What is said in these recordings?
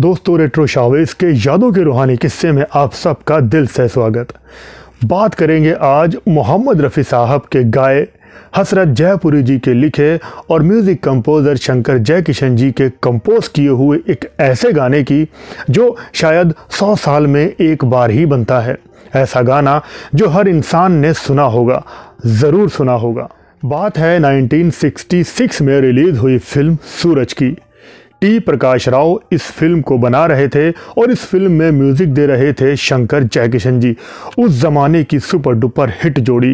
दोस्तों retro Chavez के यादों के रूहानी किस्से में आप सबका दिल से स्वागत बात करेंगे आज मोहम्मद रफ़ी साहब के गाए हसरत जयपुरी जी के लिखे और म्यूज़िक कंपोज़र शंकर जयकिशन जी के कंपोज किए हुए एक ऐसे गाने की जो शायद सौ साल में एक बार ही बनता है ऐसा गाना जो हर इंसान ने सुना होगा ज़रूर सुना होगा बात है 1966 में रिलीज़ हुई फिल्म सूरज की टी प्रकाश राव इस फिल्म को बना रहे थे और इस फिल्म में म्यूज़िक दे रहे थे शंकर जयकिशन जी उस ज़माने की सुपर डुपर हिट जोड़ी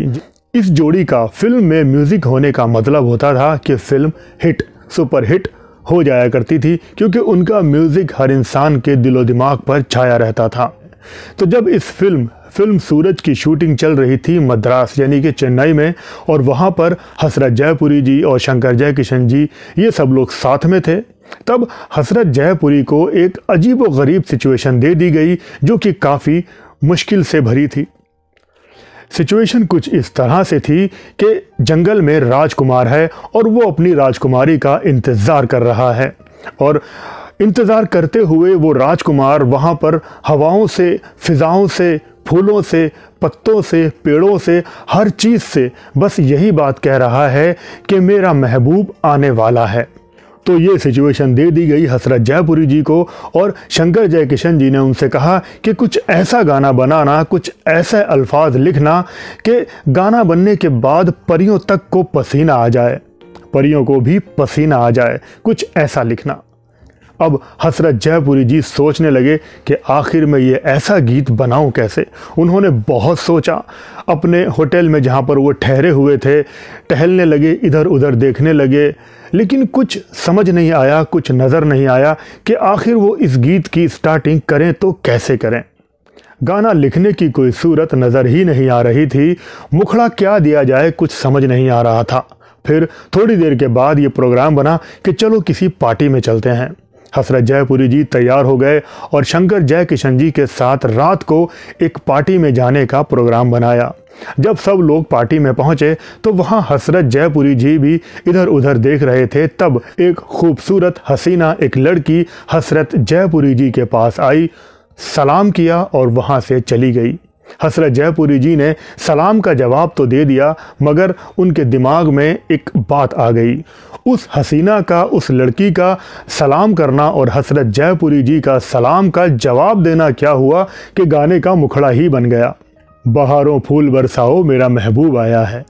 इस जोड़ी का फिल्म में म्यूज़िक होने का मतलब होता था कि फिल्म हिट सुपर हिट हो जाया करती थी क्योंकि उनका म्यूज़िक हर इंसान के दिलो दिमाग पर छाया रहता था तो जब इस फिल्म फिल्म सूरज की शूटिंग चल रही थी मद्रास यानी कि चेन्नई में और वहाँ पर हसरत जयपुरी जी और शंकर जयकिशन जी ये सब लोग साथ में थे तब हसरत जयपुरी को एक अजीब व गरीब सिचुएशन दे दी गई जो कि काफ़ी मुश्किल से भरी थी सिचुएशन कुछ इस तरह से थी कि जंगल में राजकुमार है और वो अपनी राजकुमारी का इंतज़ार कर रहा है और इंतज़ार करते हुए वो राजकुमार वहाँ पर हवाओं से फिज़ाओं से फूलों से पत्तों से पेड़ों से हर चीज़ से बस यही बात कह रहा है कि मेरा महबूब आने वाला है तो ये सिचुएशन दे दी गई हसरत जयपुरी जी को और शंकर जय किशन जी ने उनसे कहा कि कुछ ऐसा गाना बनाना कुछ ऐसे अल्फाज लिखना कि गाना बनने के बाद परियों तक को पसीना आ जाए परियों को भी पसीना आ जाए कुछ ऐसा लिखना अब हसरत जयपुरी जी सोचने लगे कि आखिर में ये ऐसा गीत बनाऊं कैसे उन्होंने बहुत सोचा अपने होटल में जहाँ पर वो ठहरे हुए थे टहलने लगे इधर उधर देखने लगे लेकिन कुछ समझ नहीं आया कुछ नज़र नहीं आया कि आखिर वो इस गीत की स्टार्टिंग करें तो कैसे करें गाना लिखने की कोई सूरत नज़र ही नहीं आ रही थी मुखड़ा क्या दिया जाए कुछ समझ नहीं आ रहा था फिर थोड़ी देर के बाद ये प्रोग्राम बना कि चलो किसी पार्टी में चलते हैं हसरत जयपुरी जी तैयार हो गए और शंकर जय किशन जी के साथ रात को एक पार्टी में जाने का प्रोग्राम बनाया जब सब लोग पार्टी में पहुंचे तो वहां हसरत जयपुरी जी भी इधर उधर देख रहे थे तब एक खूबसूरत हसीना एक लड़की हसरत जयपुरी जी के पास आई सलाम किया और वहां से चली गई हसरत जयपुरी जी ने सलाम का जवाब तो दे दिया मगर उनके दिमाग में एक बात आ गई उस हसीना का उस लड़की का सलाम करना और हसरत जयपुरी जी का सलाम का जवाब देना क्या हुआ कि गाने का मुखड़ा ही बन गया बहारों फूल बरसाओ मेरा महबूब आया है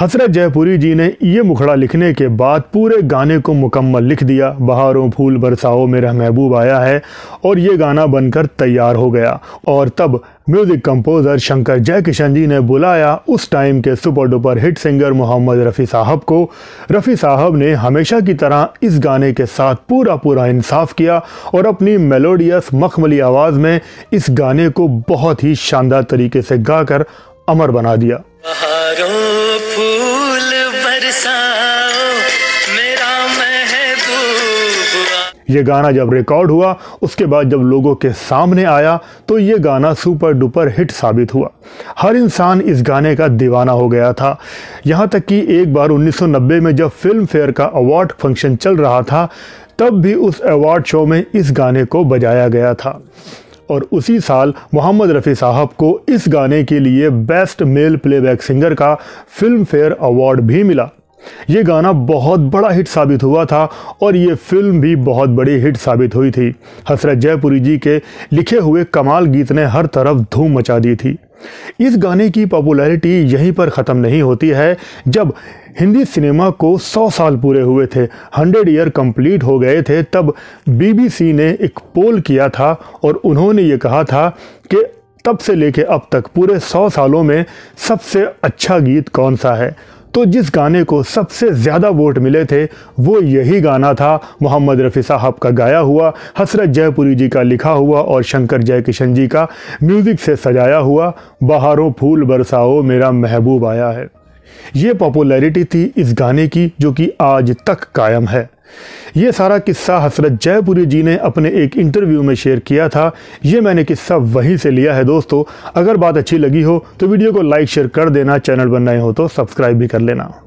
हसरत जयपुरी जी ने ये मुखड़ा लिखने के बाद पूरे गाने को मुकम्मल लिख दिया बहारों फूल बरसाओ मेरा महबूब आया है और ये गाना बनकर तैयार हो गया और तब म्यूजिक कंपोजर शंकर जयकिशन जी ने बुलाया उस टाइम के super duper hit singer Mohammed Rafi साहब को रफ़ी साहब ने हमेशा की तरह इस गाने के साथ पूरा पूरा इंसाफ किया और अपनी मेलोडियस मखमली आवाज़ में इस गाने को बहुत ही शानदार तरीके से गाकर अमर बना दिया ये गाना जब रिकॉर्ड हुआ उसके बाद जब लोगों के सामने आया तो ये गाना सुपर डुपर हिट साबित हुआ हर इंसान इस गाने का दीवाना हो गया था यहाँ तक कि एक बार 1990 में जब फिल्म फेयर का अवार्ड फंक्शन चल रहा था तब भी उस अवार्ड शो में इस गाने को बजाया गया था और उसी साल मोहम्मद रफ़ी साहब को इस गाने के लिए बेस्ट मेल प्लेबैक सिंगर का फिल्म फेयर अवार्ड भी मिला ये गाना बहुत बड़ा हिट साबित हुआ था और ये फिल्म भी बहुत बड़ी हिट साबित हुई थी हसरत जयपुरी जी के लिखे हुए कमाल गीत ने हर तरफ धूम मचा दी थी इस गाने की पॉपुलैरिटी यहीं पर ख़त्म नहीं होती है जब हिंदी सिनेमा को 100 साल पूरे हुए थे 100 ईयर कंप्लीट हो गए थे तब बीबीसी ने एक पोल किया था और उन्होंने ये कहा था कि तब से लेके अब तक पूरे 100 सालों में सबसे अच्छा गीत कौन सा है तो जिस गाने को सबसे ज़्यादा वोट मिले थे वो यही गाना था मोहम्मद रफ़ी साहब का गाया हुआ हसरत जयपुरी जी का लिखा हुआ और शंकर जयकिशन जी का म्यूज़िक से सजाया हुआ बहारों फूल बरसाओ मेरा महबूब आया है ये पॉपुलैरिटी थी इस गाने की जो कि आज तक कायम है ये सारा किस्सा हसरत जयपुरी जी ने अपने एक इंटरव्यू में शेयर किया था ये मैंने किस्सा वहीं से लिया है दोस्तों अगर बात अच्छी लगी हो तो वीडियो को लाइक शेयर कर देना चैनल बनना हो तो सब्सक्राइब भी कर लेना